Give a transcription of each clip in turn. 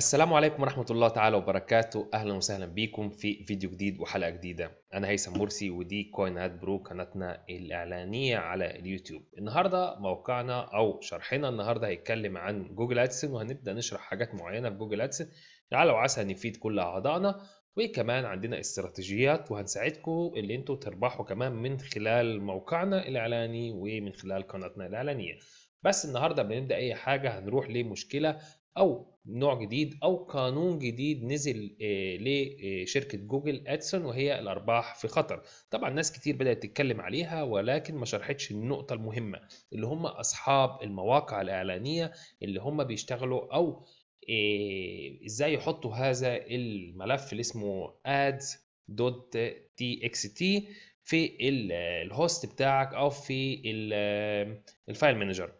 السلام عليكم ورحمة الله تعالى وبركاته أهلا وسهلا بيكم في فيديو جديد وحلقة جديدة أنا هيثم مرسي ودي كوين هات برو قناتنا الإعلانية على اليوتيوب النهاردة موقعنا أو شرحنا النهاردة هيتكلم عن جوجل أدسن وهنبدأ نشرح حاجات معينة في جوجل أدسن لعل وعسى نفيد كل أعضائنا وكمان عندنا استراتيجيات وهنساعدكم اللي انتوا تربحوا كمان من خلال موقعنا الإعلاني ومن خلال قناتنا الإعلانية بس النهارده بنبدا اي حاجه هنروح لمشكله او نوع جديد او قانون جديد نزل آه، لشركه جوجل ادسون وهي الارباح في خطر طبعا ناس كتير بدات تتكلم عليها ولكن ما شرحتش النقطه المهمه اللي هم اصحاب المواقع الاعلانيه اللي هم بيشتغلوا او آه، ازاي يحطوا هذا الملف اللي اسمه ads.txt في الهوست بتاعك او في آه، الفايل مانجر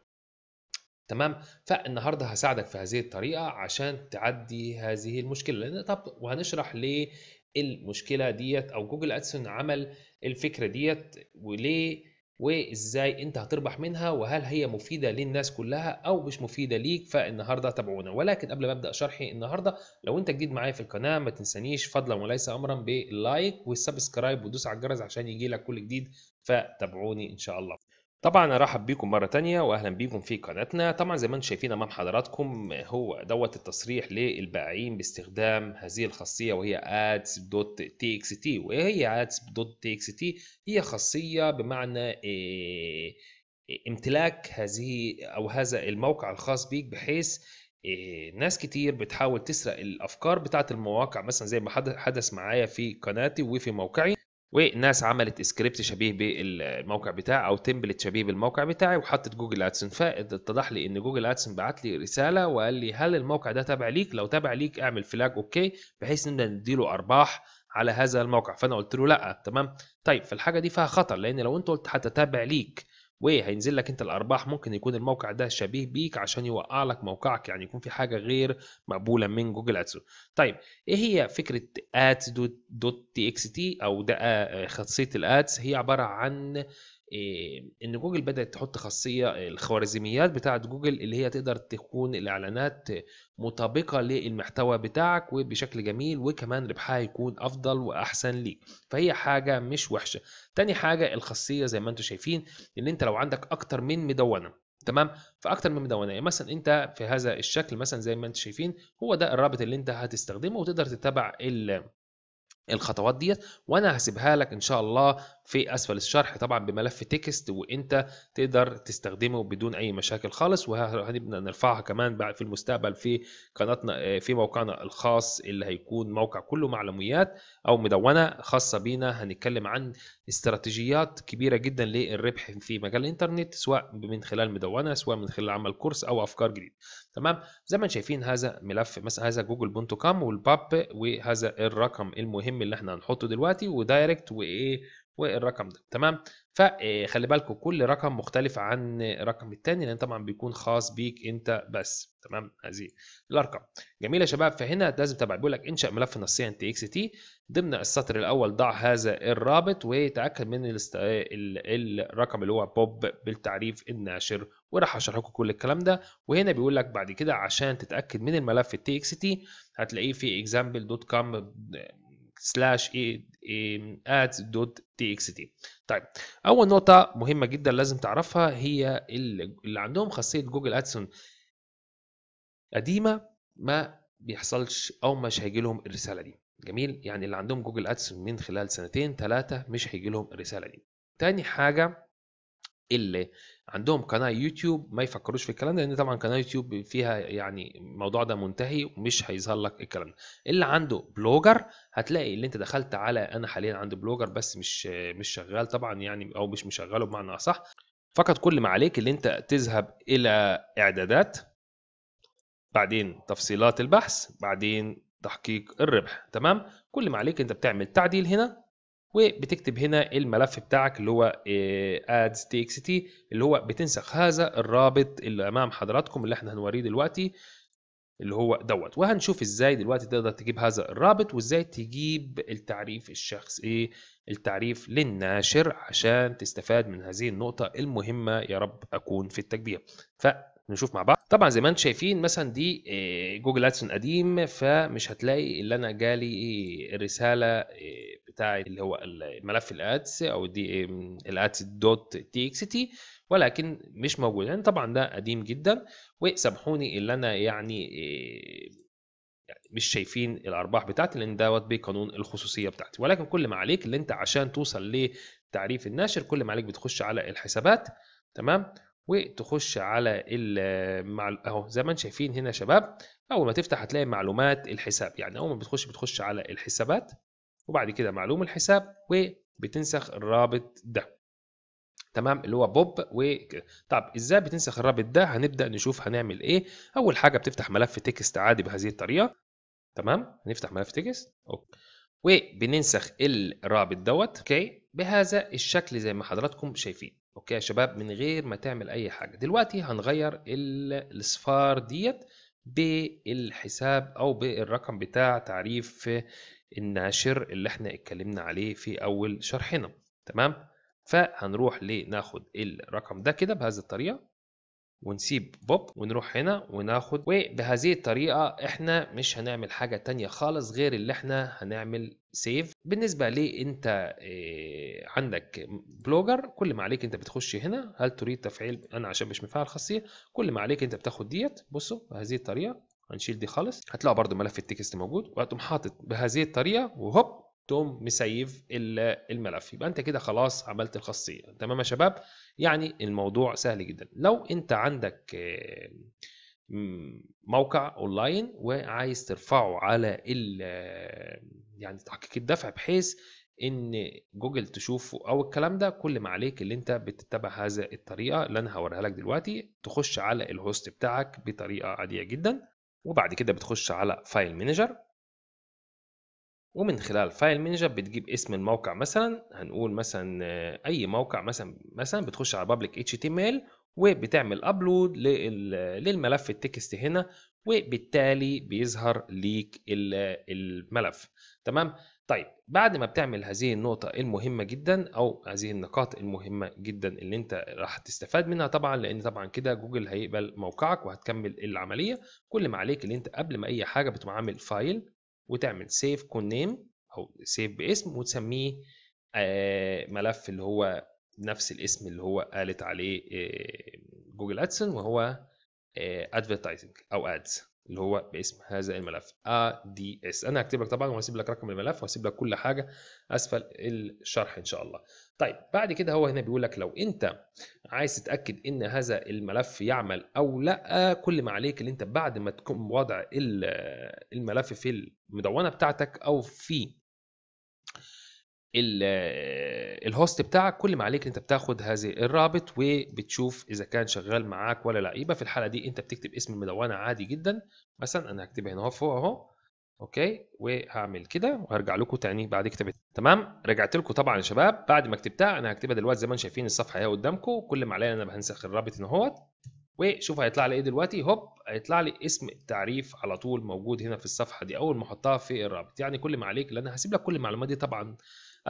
تمام فالنهارده هساعدك في هذه الطريقه عشان تعدي هذه المشكله لان طب وهنشرح ليه المشكله ديت او جوجل ادسون عمل الفكره ديت وليه وازاي انت هتربح منها وهل هي مفيده للناس كلها او مش مفيده ليك فالنهارده تابعونا ولكن قبل ما ابدا شرحي النهارده لو انت جديد معايا في القناه ما تنسانيش فضلا وليس امرا باللايك والسبسكرايب ودوس على الجرس عشان يجي لك كل جديد فتابعوني ان شاء الله طبعا ارحب بيكم مره تانية واهلا بيكم في قناتنا طبعا زي ما انتم شايفين امام حضراتكم هو دوت التصريح للبائعين باستخدام هذه الخاصيه وهي ads.txt وايه هي ads.txt هي خاصيه بمعنى إيه، إيه، امتلاك هذه او هذا الموقع الخاص بيك بحيث إيه، ناس كتير بتحاول تسرق الافكار بتاعت المواقع مثلا زي ما حدث معايا في قناتي وفي موقعي وناس عملت سكريبت شبيه بالموقع بتاعي او تمبلت شبيه بالموقع بتاعي وحطت جوجل ادسن فاتضح لي ان جوجل ادسن بعت لي رساله وقال لي هل الموقع ده تابع ليك لو تابع ليك اعمل فلاج اوكي بحيث ان نديله ارباح على هذا الموقع فانا قلت له لا تمام طيب فالحاجه دي فيها خطر لان لو انت قلت حتى تابع ليك وهينزل لك انت الارباح ممكن يكون الموقع ده شبيه بيك عشان يوقع لك موقعك يعني يكون في حاجه غير مقبوله من جوجل ادس طيب ايه هي فكره ادز دوت, تي اكس تي او ده آه، خاصيه الادس هي عباره عن إيه، ان جوجل بدات تحط خاصيه الخوارزميات بتاعه جوجل اللي هي تقدر تكون الاعلانات مطابقه للمحتوى بتاعك وبشكل جميل وكمان ربحها يكون افضل واحسن ليك فهي حاجه مش وحشه تاني حاجه الخاصيه زي ما انتم شايفين ان انت لو عندك اكتر من مدونه تمام فاكتر من مدونه يعني مثلا انت في هذا الشكل مثلا زي ما انتم شايفين هو ده الرابط اللي انت هتستخدمه وتقدر تتبع الخطوات ديت وانا هسيبها لك ان شاء الله في اسفل الشرح طبعا بملف تكست وانت تقدر تستخدمه بدون اي مشاكل خالص وهنبدا نرفعها كمان في المستقبل في قناتنا آه، في موقعنا الخاص اللي هيكون موقع كله معلوميات او مدونه خاصه بينا هنتكلم عن استراتيجيات كبيره جدا للربح في مجال الانترنت سواء من خلال مدونه سواء من خلال عمل كورس او افكار جديده تمام زي ما شايفين هذا ملف مثلا هذا جوجل بونتو كام والباب وهذا الرقم المهم اللي احنا هنحطه دلوقتي ودايركت وايه والرقم ده تمام فخلي آه، بالكم كل رقم مختلف عن الرقم الثاني لان طبعا بيكون خاص بيك انت بس تمام هذه الارقام جميل يا شباب فهنا لازم تبع بيقول لك انشا ملف نصيا تي اكس تي ضمن السطر الاول ضع هذا الرابط وتاكد من الست... ال... الرقم اللي هو بوب بالتعريف الناشر وراح اشرح لكم كل الكلام ده وهنا بيقول لك بعد كده عشان تتاكد من الملف التي اكس تي هتلاقيه في example.com سلاش ات دوت تي اكس تي طيب اول نقطه مهمه جدا لازم تعرفها هي اللي عندهم خاصيه جوجل ادسون قديمه ما بيحصلش او مش هيجي لهم الرساله دي جميل يعني اللي عندهم جوجل ادسون من خلال سنتين ثلاثه مش هيجي لهم الرساله دي تاني حاجه اللي عندهم قناه يوتيوب ما يفكروش في الكلام ده لان طبعا قناه يوتيوب فيها يعني الموضوع ده منتهي ومش هيظهر لك الكلام ده اللي عنده بلوجر هتلاقي اللي انت دخلت على انا حاليا عندي بلوجر بس مش مش شغال طبعا يعني او مش مشغله بمعنى اصح فقط كل ما عليك اللي انت تذهب الى اعدادات بعدين تفصيلات البحث بعدين تحقيق الربح تمام كل ما عليك انت بتعمل تعديل هنا وبتكتب هنا الملف بتاعك اللي هو آه، ads.txt اللي هو بتنسخ هذا الرابط اللي امام حضراتكم اللي احنا هنوريه دلوقتي اللي هو دوت وهنشوف ازاي دلوقتي تقدر تجيب هذا الرابط وازاي تجيب التعريف الشخصي إيه، التعريف للناشر عشان تستفاد من هذه النقطة المهمة يا رب أكون في التكبير ف نشوف مع بعض طبعا زي ما انتم شايفين مثلا دي آه، جوجل ادسن قديم فمش هتلاقي اللي انا جالي الرساله آه، بتاعه اللي هو ملف الادس او دي الادس دوت تي اكس تي ولكن مش موجود يعني طبعا ده قديم جدا وسامحوني اللي انا يعني،, آه، يعني مش شايفين الارباح بتاعتي لان دوت بقانون الخصوصيه بتاعتي ولكن كل ما عليك اللي انت عشان توصل لتعريف الناشر كل ما عليك بتخش على الحسابات تمام وتخش على المعل... اهو زي ما انتم شايفين هنا يا شباب اول ما تفتح هتلاقي معلومات الحساب يعني اول ما بتخش بتخش على الحسابات وبعد كده معلوم الحساب وبتنسخ الرابط ده تمام اللي هو بوب وكده طب ازاي بتنسخ الرابط ده هنبدا نشوف هنعمل ايه اول حاجه بتفتح ملف تكست عادي بهذه الطريقه تمام هنفتح ملف تكست اوكي وبننسخ الرابط دوت اوكي بهذا الشكل زي ما حضراتكم شايفين اوكي يا شباب من غير ما تعمل اي حاجه دلوقتي هنغير الاصفار ديت بالحساب او بالرقم بتاع تعريف الناشر اللي احنا اتكلمنا عليه في اول شرحنا تمام فهنروح لناخد الرقم ده كده بهذه الطريقه ونسيب بوب ونروح هنا وناخد وبهذه الطريقة احنا مش هنعمل حاجة تانية خالص غير اللي احنا هنعمل سيف بالنسبة لي انت ايه عندك بلوجر كل ما عليك انت بتخش هنا هل تريد تفعيل انا عشان مش مفعل خاصية كل ما عليك انت بتاخد ديت بصوا بهذه الطريقة هنشيل دي خالص هتلاقوا برضو ملف التكست موجود وهتقوم حاطط بهذه الطريقة وهوب تقوم مسيف الملف يبقى انت كده خلاص عملت الخاصيه تمام يا شباب يعني الموضوع سهل جدا لو انت عندك آه، موقع اونلاين وعايز ترفعه على ال آه، يعني تحقيق الدفع بحيث ان جوجل تشوفه او الكلام ده كل ما عليك اللي انت بتتبع هذا الطريقه اللي انا هوريها لك دلوقتي تخش على الهوست بتاعك بطريقه عاديه جدا وبعد كده بتخش على فايل مانجر ومن خلال فايل مانجر بتجيب اسم الموقع مثلا هنقول مثلا آه، اي موقع مثلا مثلا بتخش على public html وبتعمل ابلود للملف التكست هنا وبالتالي بيظهر ليك الملف تمام طيب بعد ما بتعمل هذه النقطة المهمة جدا أو هذه النقاط المهمة جدا اللي أنت راح تستفاد منها طبعا لأن طبعا كده جوجل هيقبل موقعك وهتكمل العملية كل ما عليك ان أنت قبل ما أي حاجة بتعمل فايل وتعمل سيف كون نيم او سيف باسم وتسميه آه، ملف اللي هو نفس الاسم اللي هو قالت عليه جوجل آه، ادسن وهو ادفرتايزنج آه، او ادز اللي هو باسم هذا الملف ADS انا هكتب لك طبعا وهسيب لك رقم الملف وهسيب لك كل حاجه اسفل الشرح ان شاء الله طيب بعد كده هو هنا بيقول لك لو انت عايز تتاكد ان هذا الملف يعمل او لا كل ما عليك ان انت بعد ما تكون وضع الملف في المدونه بتاعتك او في الهوست بتاعك كل ما عليك انت بتاخد هذه الرابط وبتشوف اذا كان شغال معاك ولا لا يبقى في الحاله دي انت بتكتب اسم المدونه عادي جدا مثلا انا هكتبها هنا فوق اهو اوكي وهعمل كده وهرجع لكم تاني بعد كتابة تمام رجعت لكم طبعا يا شباب بعد ما كتبتها انا هكتبها دلوقتي زي ما انتم شايفين الصفحه اهي قدامكم كل ما عليا انا بنسخ الرابط ان اهوت وشوف هيطلع لي ايه دلوقتي هوب هيطلع لي اسم التعريف على طول موجود هنا في الصفحه دي اول ما احطها في الرابط يعني كل ما عليك لان هسيب لك كل المعلومات دي طبعا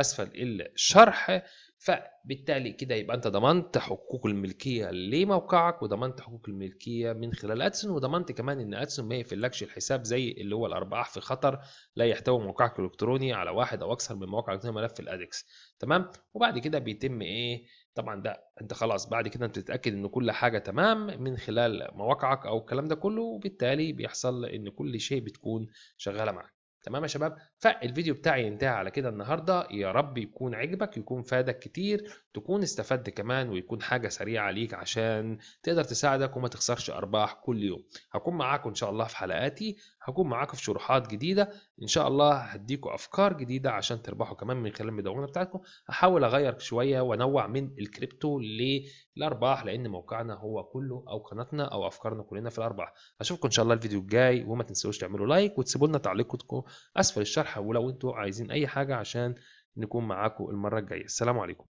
اسفل الشرح فبالتالي كده يبقى انت ضمنت حقوق الملكيه لموقعك وضمنت حقوق الملكيه من خلال ادسون وضمنت كمان ان ادسون ما يقفلكش الحساب زي اللي هو الارباح في خطر لا يحتوي موقعك الالكتروني على واحد او اكثر من مواقع زي ملف الادكس تمام وبعد كده بيتم ايه طبعا ده انت خلاص بعد كده انت بتتاكد ان كل حاجه تمام من خلال مواقعك او الكلام ده كله وبالتالي بيحصل ان كل شيء بتكون شغاله معاك تمام يا شباب فالفيديو بتاعي ينتهي على كده النهارده يا رب يكون عجبك يكون فادك كتير تكون استفدت كمان ويكون حاجه سريعه ليك عشان تقدر تساعدك وما تخسرش ارباح كل يوم هكون معاكم ان شاء الله في حلقاتي هكون معاكم في شروحات جديده ان شاء الله هديكم افكار جديده عشان تربحوا كمان من خلال المدونه بتاعتكم هحاول اغير شويه وانوع من الكريبتو للارباح لان موقعنا هو كله او قناتنا او افكارنا كلنا في الارباح اشوفكم ان شاء الله الفيديو الجاي وما تنسوش تعملوا لايك وتسيبوا لنا تعليقاتكم اسفل الشرح ولو انتم عايزين اي حاجه عشان نكون معاكم المره الجايه السلام عليكم